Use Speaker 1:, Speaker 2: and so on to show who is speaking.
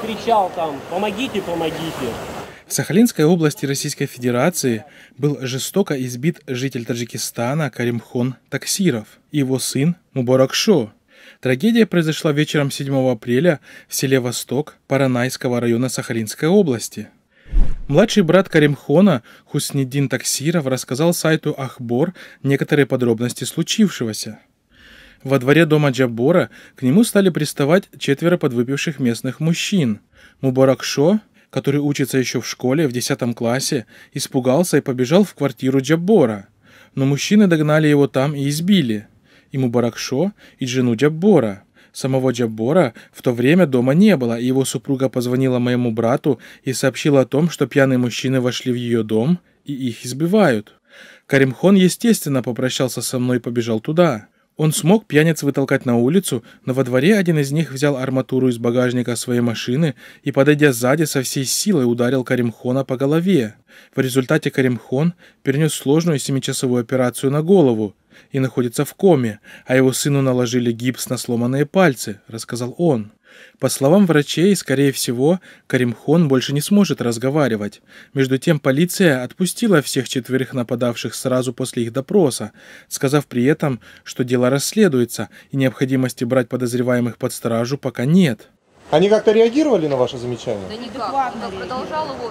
Speaker 1: кричал там «помогите, помогите».
Speaker 2: В Сахалинской области Российской Федерации был жестоко избит житель Таджикистана Каримхон Таксиров и его сын Мубаракшо. Трагедия произошла вечером 7 апреля в селе Восток Паранайского района Сахалинской области. Младший брат Каримхона Хуснедин Таксиров рассказал сайту Ахбор некоторые подробности случившегося. Во дворе дома Джабора к нему стали приставать четверо подвыпивших местных мужчин. Мубаракшо, который учится еще в школе в 10 классе, испугался и побежал в квартиру Джабора. Но мужчины догнали его там и избили. И Мубаракшо, и жену Джабора. Самого Джабора в то время дома не было, и его супруга позвонила моему брату и сообщила о том, что пьяные мужчины вошли в ее дом и их избивают. Каримхон, естественно, попрощался со мной и побежал туда. Он смог пьяниц вытолкать на улицу, но во дворе один из них взял арматуру из багажника своей машины и, подойдя сзади, со всей силой ударил Каримхона по голове. В результате Каримхон перенес сложную семичасовую операцию на голову и находится в коме, а его сыну наложили гипс на сломанные пальцы», — рассказал он. По словам врачей, скорее всего, Каримхон больше не сможет разговаривать. Между тем, полиция отпустила всех четверых нападавших сразу после их допроса, сказав при этом, что дело расследуется и необходимости брать подозреваемых под стражу пока нет. Они как-то реагировали на ваше
Speaker 3: замечание? Да никак, он продолжал его...